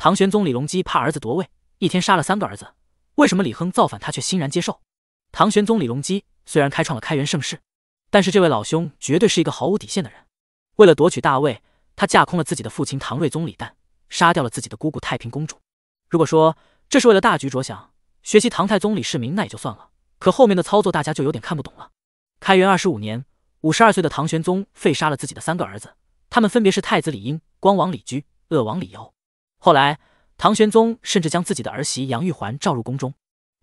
唐玄宗李隆基怕儿子夺位，一天杀了三个儿子。为什么李亨造反他却欣然接受？唐玄宗李隆基虽然开创了开元盛世，但是这位老兄绝对是一个毫无底线的人。为了夺取大位，他架空了自己的父亲唐睿宗李旦，杀掉了自己的姑姑太平公主。如果说这是为了大局着想，学习唐太宗李世民那也就算了。可后面的操作大家就有点看不懂了。开元二十五年，五十二岁的唐玄宗废杀了自己的三个儿子，他们分别是太子李英、光王李居、鄂王李攸。后来，唐玄宗甚至将自己的儿媳杨玉环召入宫中，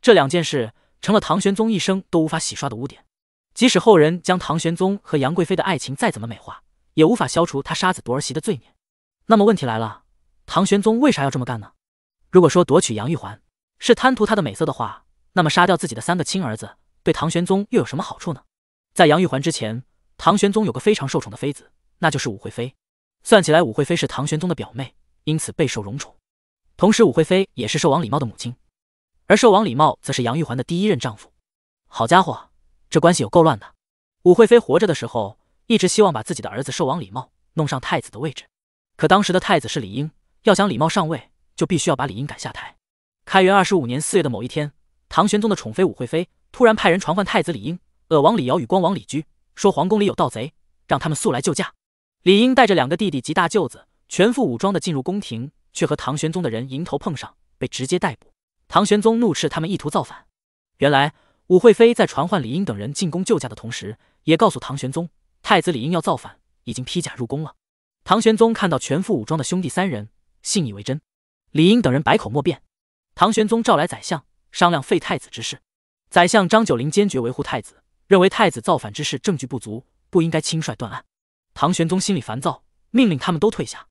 这两件事成了唐玄宗一生都无法洗刷的污点。即使后人将唐玄宗和杨贵妃的爱情再怎么美化，也无法消除他杀子夺儿媳的罪孽。那么问题来了，唐玄宗为啥要这么干呢？如果说夺取杨玉环是贪图她的美色的话，那么杀掉自己的三个亲儿子对唐玄宗又有什么好处呢？在杨玉环之前，唐玄宗有个非常受宠的妃子，那就是武惠妃。算起来，武惠妃是唐玄宗的表妹。因此备受荣宠，同时武惠妃也是寿王李茂的母亲，而寿王李茂则是杨玉环的第一任丈夫。好家伙，这关系有够乱的！武惠妃活着的时候，一直希望把自己的儿子寿王李茂弄上太子的位置，可当时的太子是李英，要想李茂上位，就必须要把李英赶下台。开元二十五年四月的某一天，唐玄宗的宠妃武惠妃突然派人传唤太子李英、鄂王李瑶与光王李居，说皇宫里有盗贼，让他们速来救驾。李英带着两个弟弟及大舅子。全副武装的进入宫廷，却和唐玄宗的人迎头碰上，被直接逮捕。唐玄宗怒斥他们意图造反。原来武惠妃在传唤李英等人进宫救驾的同时，也告诉唐玄宗，太子李英要造反，已经披甲入宫了。唐玄宗看到全副武装的兄弟三人，信以为真。李英等人百口莫辩。唐玄宗召来宰相商量废太子之事。宰相张九龄坚决维护太子，认为太子造反之事证据不足，不应该轻率断案。唐玄宗心里烦躁，命令他们都退下。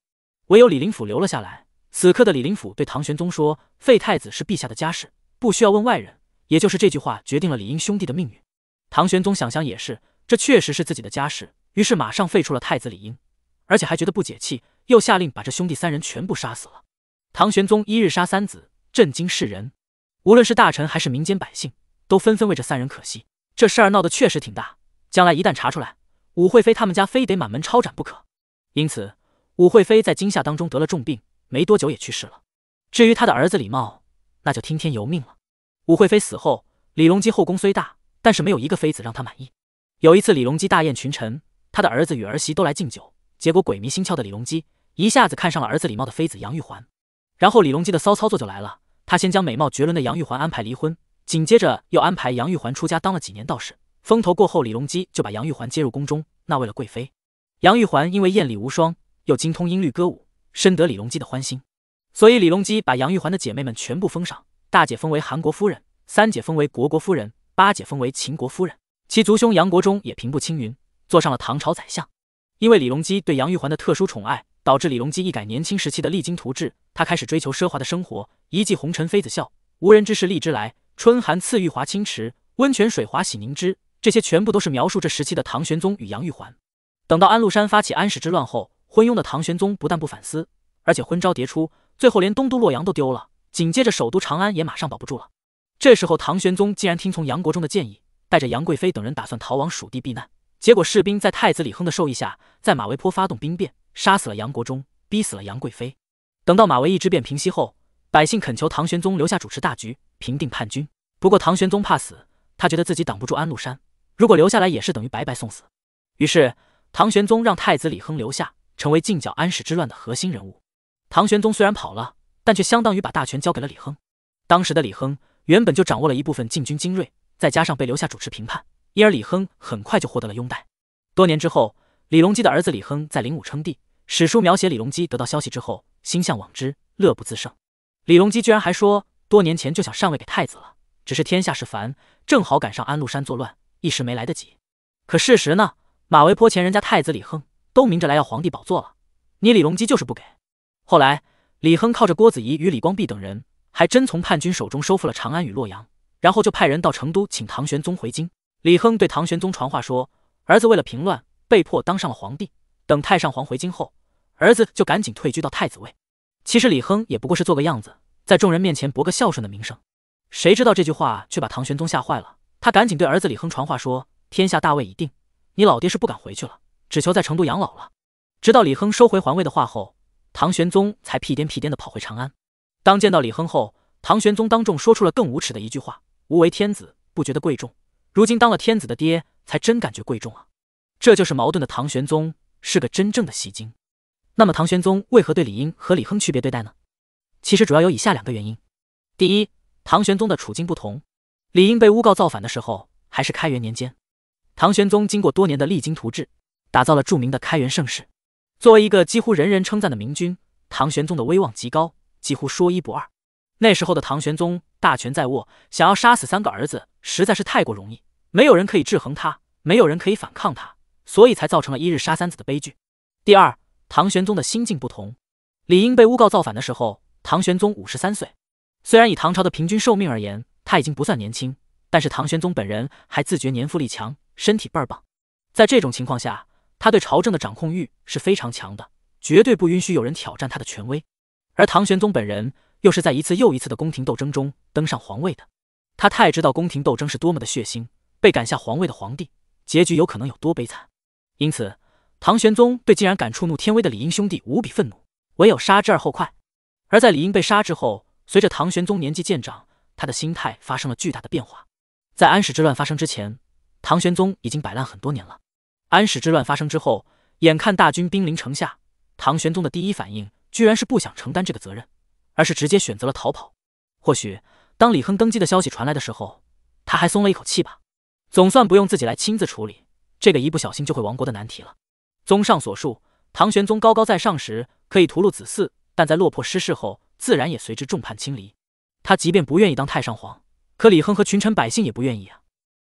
唯有李林甫留了下来。此刻的李林甫对唐玄宗说：“废太子是陛下的家事，不需要问外人。”也就是这句话决定了李英兄弟的命运。唐玄宗想想也是，这确实是自己的家事，于是马上废除了太子李英，而且还觉得不解气，又下令把这兄弟三人全部杀死了。唐玄宗一日杀三子，震惊世人。无论是大臣还是民间百姓，都纷纷为这三人可惜。这事儿闹得确实挺大，将来一旦查出来，武惠妃他们家非得满门抄斩不可。因此。武惠妃在惊吓当中得了重病，没多久也去世了。至于她的儿子李茂，那就听天由命了。武惠妃死后，李隆基后宫虽大，但是没有一个妃子让他满意。有一次，李隆基大宴群臣，他的儿子与儿媳都来敬酒，结果鬼迷心窍的李隆基一下子看上了儿子李茂的妃子杨玉环。然后李隆基的骚操作就来了，他先将美貌绝伦的杨玉环安排离婚，紧接着又安排杨玉环出家当了几年道士。风头过后，李隆基就把杨玉环接入宫中，纳为了贵妃。杨玉环因为艳丽无双。又精通音律歌舞，深得李隆基的欢心，所以李隆基把杨玉环的姐妹们全部封赏：大姐封为韩国夫人，三姐封为虢国夫人，八姐封为秦国夫人。其族兄杨国忠也平步青云，坐上了唐朝宰相。因为李隆基对杨玉环的特殊宠爱，导致李隆基一改年轻时期的励精图治，他开始追求奢华的生活。一骑红尘妃子笑，无人知是荔枝来。春寒赐浴华清池，温泉水滑洗凝脂。这些全部都是描述这时期的唐玄宗与杨玉环。等到安禄山发起安史之乱后。昏庸的唐玄宗不但不反思，而且昏招迭出，最后连东都洛阳都丢了。紧接着，首都长安也马上保不住了。这时候，唐玄宗竟然听从杨国忠的建议，带着杨贵妃等人打算逃往蜀地避难。结果，士兵在太子李亨的授意下，在马嵬坡发动兵变，杀死了杨国忠，逼死了杨贵妃。等到马嵬驿之变平息后，百姓恳求唐玄宗留下主持大局，平定叛军。不过，唐玄宗怕死，他觉得自己挡不住安禄山，如果留下来也是等于白白送死。于是，唐玄宗让太子李亨留下。成为靖剿安史之乱的核心人物。唐玄宗虽然跑了，但却相当于把大权交给了李亨。当时的李亨原本就掌握了一部分禁军精锐，再加上被留下主持评判，因而李亨很快就获得了拥戴。多年之后，李隆基的儿子李亨在灵武称帝。史书描写李隆基得到消息之后，心向往之，乐不自胜。李隆基居然还说，多年前就想禅位给太子了，只是天下事烦，正好赶上安禄山作乱，一时没来得及。可事实呢？马嵬坡前人家太子李亨。都明着来要皇帝宝座了，你李隆基就是不给。后来李亨靠着郭子仪与李光弼等人，还真从叛军手中收复了长安与洛阳，然后就派人到成都请唐玄宗回京。李亨对唐玄宗传话说：“儿子为了平乱，被迫当上了皇帝。等太上皇回京后，儿子就赶紧退居到太子位。”其实李亨也不过是做个样子，在众人面前博个孝顺的名声。谁知道这句话却把唐玄宗吓坏了，他赶紧对儿子李亨传话说：“天下大位已定，你老爹是不敢回去了。”只求在成都养老了。直到李亨收回皇位的话后，唐玄宗才屁颠屁颠的跑回长安。当见到李亨后，唐玄宗当众说出了更无耻的一句话：“无为天子不觉得贵重，如今当了天子的爹，才真感觉贵重啊！”这就是矛盾的唐玄宗，是个真正的戏精。那么，唐玄宗为何对李英和李亨区别对待呢？其实主要有以下两个原因：第一，唐玄宗的处境不同。李英被诬告造反的时候，还是开元年间。唐玄宗经过多年的励精图治。打造了著名的开元盛世。作为一个几乎人人称赞的明君，唐玄宗的威望极高，几乎说一不二。那时候的唐玄宗大权在握，想要杀死三个儿子实在是太过容易，没有人可以制衡他，没有人可以反抗他，所以才造成了一日杀三子的悲剧。第二，唐玄宗的心境不同。李英被诬告造反的时候，唐玄宗五十三岁。虽然以唐朝的平均寿命而言，他已经不算年轻，但是唐玄宗本人还自觉年富力强，身体倍儿棒。在这种情况下，他对朝政的掌控欲是非常强的，绝对不允许有人挑战他的权威。而唐玄宗本人又是在一次又一次的宫廷斗争中登上皇位的，他太知道宫廷斗争是多么的血腥，被赶下皇位的皇帝结局有可能有多悲惨。因此，唐玄宗对竟然敢触怒天威的李英兄弟无比愤怒，唯有杀之而后快。而在李英被杀之后，随着唐玄宗年纪渐长，他的心态发生了巨大的变化。在安史之乱发生之前，唐玄宗已经摆烂很多年了。安史之乱发生之后，眼看大军兵临城下，唐玄宗的第一反应居然是不想承担这个责任，而是直接选择了逃跑。或许当李亨登基的消息传来的时候，他还松了一口气吧，总算不用自己来亲自处理这个一不小心就会亡国的难题了。综上所述，唐玄宗高高在上时可以屠戮子嗣，但在落魄失势后，自然也随之众叛亲离。他即便不愿意当太上皇，可李亨和群臣百姓也不愿意啊。